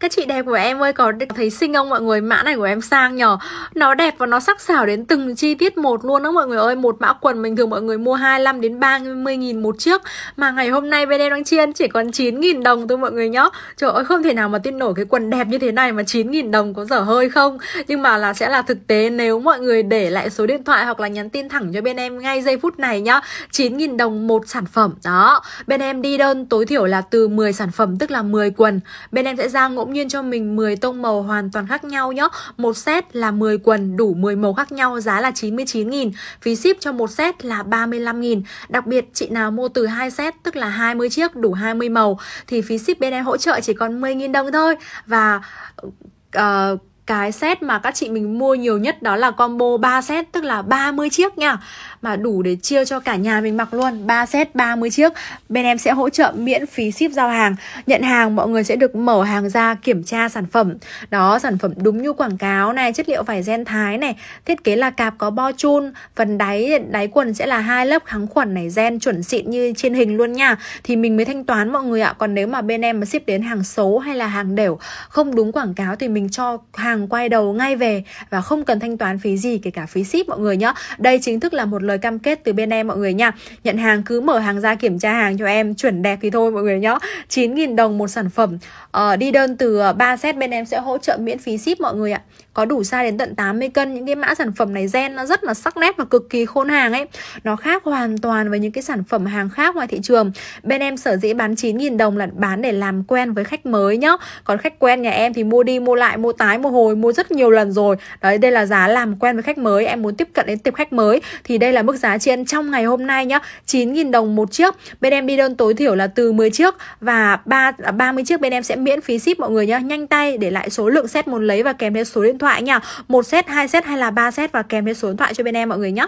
Các chị đẹp của em ơi có thấy xinh không mọi người Mã này của em sang nhờ Nó đẹp và nó sắc sảo đến từng chi tiết một luôn đó mọi người ơi Một mã quần bình thường mọi người mua 25 đến 30 nghìn một chiếc Mà ngày hôm nay bên em đang chiên chỉ còn 9 nghìn đồng thôi mọi người nhá Trời ơi không thể nào mà tin nổi cái quần đẹp như thế này mà 9 nghìn đồng có dở hơi không Nhưng mà là sẽ là thực tế nếu mọi người để lại số điện thoại hoặc là nhắn tin thẳng cho bên em ngay giây phút này nhá 9 nghìn đồng một sản phẩm đó Bên em đi đơn tối thiểu là từ 10 sản phẩm tức là 10 quần Bên em sẽ ra ngộ ngẫu nhiên cho mình 10 tông màu hoàn toàn khác nhau nhé. Một set là 10 quần đủ 10 màu khác nhau giá là 99 000 Phí ship cho một set là 35 000 Đặc biệt chị nào mua từ hai set tức là 20 chiếc đủ 20 màu thì phí ship bên em hỗ trợ chỉ còn 10 000 đồng thôi. Và uh, cái set mà các chị mình mua nhiều nhất đó là combo 3 set tức là 30 chiếc nha mà đủ để chia cho cả nhà mình mặc luôn 3 set 30 chiếc bên em sẽ hỗ trợ miễn phí ship giao hàng nhận hàng mọi người sẽ được mở hàng ra kiểm tra sản phẩm đó sản phẩm đúng như quảng cáo này chất liệu vải gen thái này thiết kế là cạp có bo chun phần đáy đáy quần sẽ là hai lớp kháng khuẩn này gen chuẩn xịn như trên hình luôn nha thì mình mới thanh toán mọi người ạ còn nếu mà bên em mà ship đến hàng số hay là hàng đều không đúng quảng cáo thì mình cho hàng hàng quay đầu ngay về và không cần thanh toán phí gì kể cả phí ship mọi người nhé đây chính thức là một lời cam kết từ bên em mọi người nha nhận hàng cứ mở hàng ra kiểm tra hàng cho em chuẩn đẹp thì thôi mọi người nhé chín nghìn đồng một sản phẩm ờ, đi đơn từ 3 ờ, set bên em sẽ hỗ trợ miễn phí ship mọi người ạ có đủ size đến tận 80 cân những cái mã sản phẩm này gen nó rất là sắc nét và cực kỳ khôn hàng ấy nó khác hoàn toàn với những cái sản phẩm hàng khác ngoài thị trường bên em sở dĩ bán 9.000 đồng là bán để làm quen với khách mới nhá còn khách quen nhà em thì mua đi mua lại mua tái mua hồ hồi mua rất nhiều lần rồi đấy đây là giá làm quen với khách mới em muốn tiếp cận đến tiếp khách mới thì đây là mức giá trên trong ngày hôm nay nhá 9.000 đồng một chiếc bên em đi đơn tối thiểu là từ 10 chiếc và ba 30 à, chiếc bên em sẽ miễn phí ship mọi người nhá nhanh tay để lại số lượng set muốn lấy và kèm theo số điện thoại nha một set hai set hay là ba set và kèm theo số điện thoại cho bên em mọi người nhé